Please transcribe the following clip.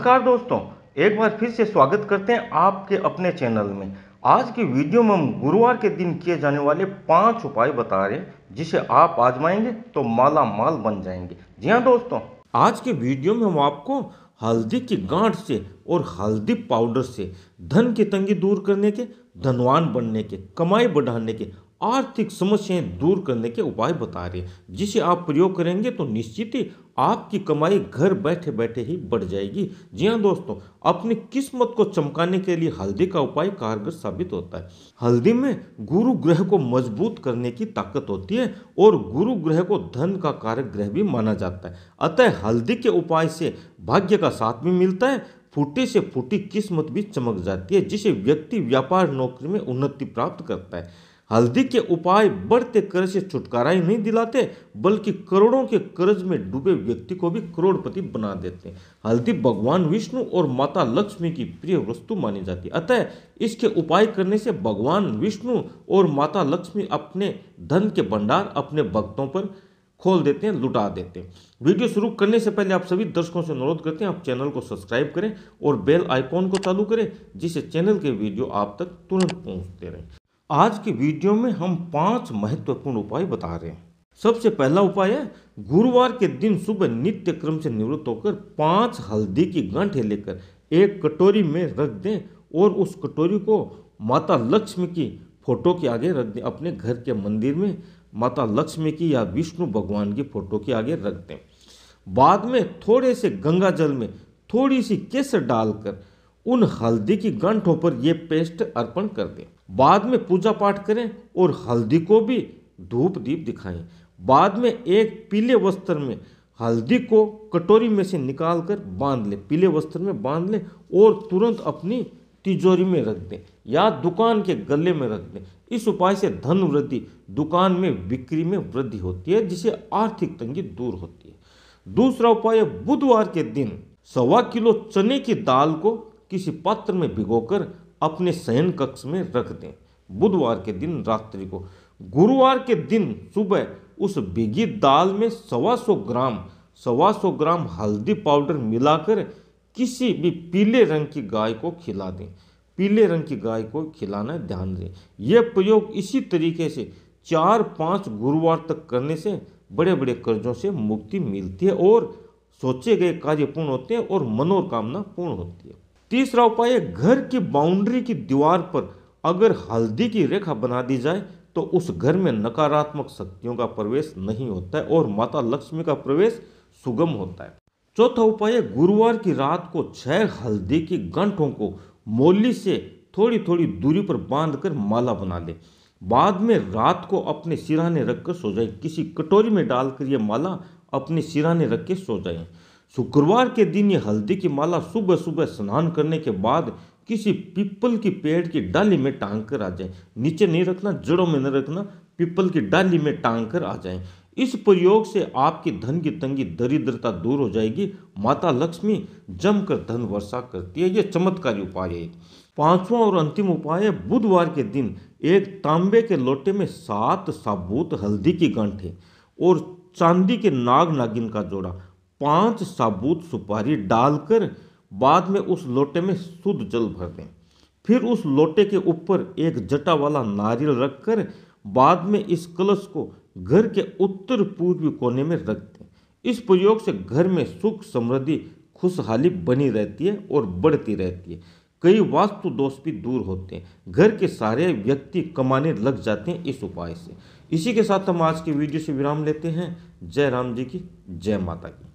नमस्कार दोस्तों एक बार फिर से स्वागत करते हैं आपके अपने चैनल में आज की वीडियो में हम गुरुवार के दिन किए जाने वाले पांच उपाय बता रहे हैं जिसे आप आजमाएंगे तो माला माल बन जाएंगे जी हाँ दोस्तों आज के वीडियो में हम आपको हल्दी की गांठ से और हल्दी पाउडर से धन की तंगी दूर करने के धनवान बनने के कमाई बढ़ाने के आर्थिक समस्याएं दूर करने के उपाय बता रहे हैं जिसे आप प्रयोग करेंगे तो निश्चित ही आपकी कमाई घर बैठे बैठे ही बढ़ जाएगी जी हाँ दोस्तों अपनी किस्मत को चमकाने के लिए हल्दी का उपाय कारगर साबित होता है हल्दी में गुरु ग्रह को मजबूत करने की ताकत होती है और गुरु ग्रह को धन का कारक ग्रह भी माना जाता है अतः हल्दी के उपाय से भाग्य का साथ भी मिलता है फूटी से फूटी किस्मत भी चमक जाती है जिसे व्यक्ति व्यापार नौकरी में उन्नति प्राप्त करता है हल्दी के उपाय बढ़ते कर्ज से छुटकारा ही नहीं दिलाते बल्कि करोड़ों के कर्ज में डूबे व्यक्ति को भी करोड़पति बना देते हैं हल्दी भगवान विष्णु और माता लक्ष्मी की प्रिय वस्तु मानी जाती है अतः इसके उपाय करने से भगवान विष्णु और माता लक्ष्मी अपने धन के भंडार अपने भक्तों पर खोल देते हैं लुटा देते हैं वीडियो शुरू करने से पहले आप सभी दर्शकों से अनुरोध करते हैं आप चैनल को सब्सक्राइब करें और बेल आइकॉन को चालू करें जिससे चैनल के वीडियो आप तक तुरंत पहुंचते रहें आज के वीडियो में हम पांच महत्वपूर्ण उपाय बता रहे हैं सबसे पहला उपाय है गुरुवार के दिन सुबह नित्य क्रम से निवृत्त होकर पांच हल्दी की गांठे लेकर एक कटोरी में रख दें और उस कटोरी को माता लक्ष्मी की फोटो के आगे रख दें अपने घर के मंदिर में माता लक्ष्मी की या विष्णु भगवान की फोटो के आगे रख दें बाद में थोड़े से गंगा जल में थोड़ी सी केसर डालकर उन हल्दी की गंठों पर यह पेस्ट अर्पण कर दें बाद में पूजा पाठ करें और हल्दी को भी धूप दीप दिखाएं बाद में एक पीले वस्त्र में हल्दी को कटोरी में से निकाल कर बांध लें पीले वस्त्र में बांध लें और तुरंत अपनी तिजोरी में रख दें या दुकान के गले में रख दें इस उपाय से धन वृद्धि दुकान में बिक्री में वृद्धि होती है जिससे आर्थिक तंगी दूर होती है दूसरा उपाय बुधवार के दिन सवा किलो चने की दाल को किसी पात्र में भिगोकर अपने शयन कक्ष में रख दें बुधवार के दिन रात्रि को गुरुवार के दिन सुबह उस भिगी दाल में सवा सौ ग्राम सवा सौ ग्राम हल्दी पाउडर मिलाकर किसी भी पीले रंग की गाय को खिला दें पीले रंग की गाय को खिलाना ध्यान दें यह प्रयोग इसी तरीके से चार पाँच गुरुवार तक करने से बड़े बड़े कर्जों से मुक्ति मिलती है और सोचे गए कार्य पूर्ण होते हैं और मनोकामना पूर्ण होती है तीसरा उपाय है घर की बाउंड्री की दीवार पर अगर हल्दी की रेखा बना दी जाए तो उस घर में नकारात्मक शक्तियों का प्रवेश नहीं होता है और माता लक्ष्मी का प्रवेश सुगम होता है चौथा उपाय है गुरुवार की रात को छह हल्दी की गंठों को मोली से थोड़ी थोड़ी दूरी पर बांधकर माला बना दें बाद में रात को अपने सिराने रखकर सो जाए किसी कटोरी में डालकर यह माला अपने सिराने रख के सो जाए शुक्रवार के दिन ये हल्दी की माला सुबह सुबह स्नान करने के बाद किसी पीपल की पेड़ की डाली में टांग कर आ जाए नीचे नहीं रखना जड़ों में न रखना पीपल की डाली में टांग कर आ जाए इस प्रयोग से आपकी धन की तंगी दरिद्रता दूर हो जाएगी माता लक्ष्मी जमकर धन वर्षा करती है ये चमत्कारी उपाय है पांचवा और अंतिम उपाय है बुधवार के दिन एक तांबे के लोटे में सात साबूत हल्दी की गांठें और चांदी के नाग नागिन का जोड़ा पांच साबुत सुपारी डालकर बाद में उस लोटे में शुद्ध जल भर दें फिर उस लोटे के ऊपर एक जटा वाला नारियल रखकर बाद में इस कलश को घर के उत्तर पूर्वी कोने में रख दें इस प्रयोग से घर में सुख समृद्धि खुशहाली बनी रहती है और बढ़ती रहती है कई वास्तु दोष भी दूर होते हैं घर के सारे व्यक्ति कमाने लग जाते हैं इस उपाय से इसी के साथ हम आज के वीडियो से विराम लेते हैं जय राम जी की जय माता की